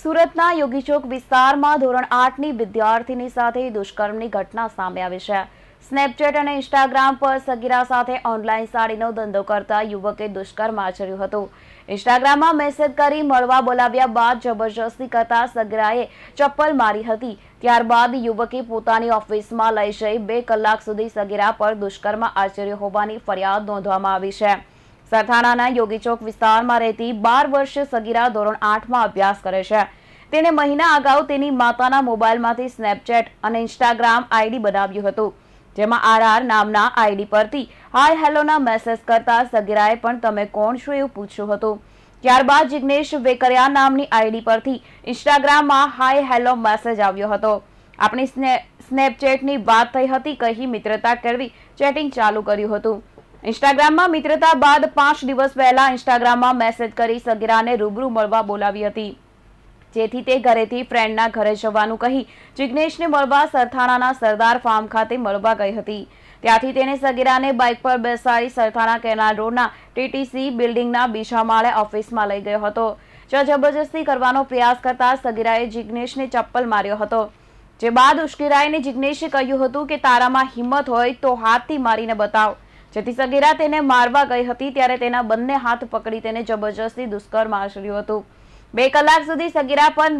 સુરતના યોગીચોક વિસ્તારમાં ધોરણ આઠની વિદ્યાર્થીની સાથે દુષ્કર્મની ઘટના સામે આવી છે સ્નેપચેટ અને ઇન્સ્ટાગ્રામ પર સગીરા સાથે ઓનલાઈન સાડીનો ધંધો કરતા યુવકે દુષ્કર્મ આચર્યું હતું ઇન્સ્ટાગ્રામમાં મેસેજ કરી મળવા બોલાવ્યા બાદ જબરજસ્તી કરતા સગીરાએ ચપ્પલ મારી હતી ત્યારબાદ યુવકે પોતાની ઓફિસમાં લઈ જઈ બે કલાક સુધી સગીરા પર દુષ્કર્મ આચર્યો હોવાની ફરિયાદ નોંધવામાં આવી છે સરથાણાના યોગી ચોક વિસ્તારમાં રહેતી બાર વર્ષ સગીરા ધોરણ આઠમાં અભ્યાસ કરે છે તેણે મહિના અગાઉ તેની માતાના મોબાઈલમાંથી સ્નેપચેટ અને ઇન્સ્ટાગ્રામ આઈડી બનાવ્યું હતું જેમાં આરઆર નામના આઈડી પરથી હાય હેલોના મેસેજ કરતા સગીરાએ પણ તમે કોણ છો એવું પૂછ્યું હતું ત્યારબાદ જિગ્નેશ વેકરિયા નામની આઈડી પરથી ઇન્સ્ટાગ્રામમાં હાય હેલો મેસેજ આવ્યો હતો આપણી સ્નેપચેટની વાત થઈ હતી કહી મિત્રતા કરવી ચેટિંગ ચાલુ કર્યું હતું ઇન્સ્ટાગ્રામમાં મિત્રતા બાદ પાંચ દિવસ પહેલા ઇન્સ્ટાગ્રામમાં મેસેજ કરી સગીરાને રૂબરૂ મળવા બોલાવી હતી જેથી તે ઘરેથી ફ્રેન્ડના ઘરે જવાનું કહી જિગ્નેશને મળવા સરથાણાના સરદાર ફાર્મ ખાતે મળવા ગઈ હતી ત્યાંથી તેને સગીરાને બાઇક પર બેસાડી સરથાણા કેનાલ રોડના ટીટીસી બિલ્ડિંગના બીજા ઓફિસમાં લઈ ગયો હતો જ જબરજસ્તી કરવાનો પ્રયાસ કરતા સગીરાએ જિગ્નેશને ચપ્પલ માર્યો હતો જે બાદ ઉશ્કેરાઈને જિગ્નેશે કહ્યું હતું કે તારામાં હિંમત હોય તો હાથથી મારીને બતાવ જેથી સગીરા તેને મારવા ગઈ હતી ત્યારે તેના બંને હાથ પકડી તેને જબરજસ્તી દુષ્કર્મ આચર્યું હતું બે કલાક સુધી સગીરા પર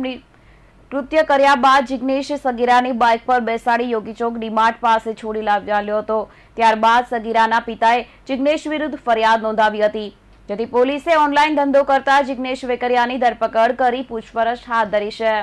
કૃત્ય કર્યા બાદ જિગ્નેશ સગીરાની બાઇક પર બેસાડી યોગી ચોક ડીમાર્ટ પાસે છોડી લાવ્યો હતો ત્યારબાદ સગીરાના પિતાએ જિગ્નેશ વિરુદ્ધ ફરિયાદ નોંધાવી હતી જેથી પોલીસે ઓનલાઈન ધંધો કરતા જિગ્નેશ વેકરિયાની ધરપકડ કરી પૂછપરછ હાથ ધરી છે